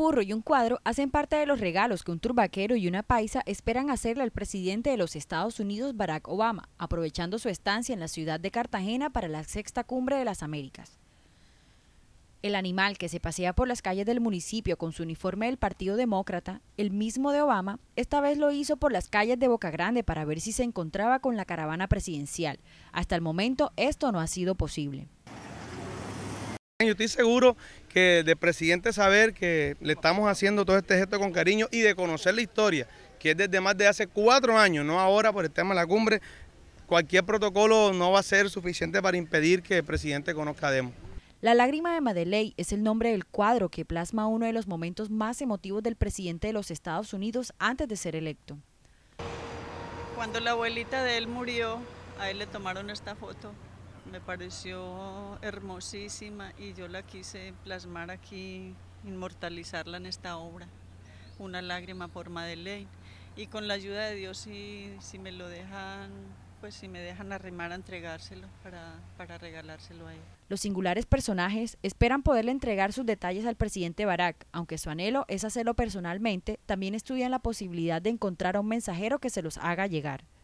burro y un cuadro hacen parte de los regalos que un turbaquero y una paisa esperan hacerle al presidente de los Estados Unidos, Barack Obama, aprovechando su estancia en la ciudad de Cartagena para la sexta cumbre de las Américas. El animal que se pasea por las calles del municipio con su uniforme del Partido Demócrata, el mismo de Obama, esta vez lo hizo por las calles de Boca Grande para ver si se encontraba con la caravana presidencial. Hasta el momento esto no ha sido posible. Yo estoy seguro que de presidente saber que le estamos haciendo todo este gesto con cariño y de conocer la historia, que es desde más de hace cuatro años, no ahora por el tema de la cumbre, cualquier protocolo no va a ser suficiente para impedir que el presidente conozca a Demo. La lágrima de Madeley es el nombre del cuadro que plasma uno de los momentos más emotivos del presidente de los Estados Unidos antes de ser electo. Cuando la abuelita de él murió, a él le tomaron esta foto me pareció hermosísima y yo la quise plasmar aquí, inmortalizarla en esta obra, Una lágrima por Madeleine. Y con la ayuda de Dios, si, me lo dejan, pues si me dejan arrimar a entregárselo para, para regalárselo a él. Los singulares personajes esperan poderle entregar sus detalles al presidente Barack, aunque su anhelo es hacerlo personalmente, también estudian la posibilidad de encontrar a un mensajero que se los haga llegar.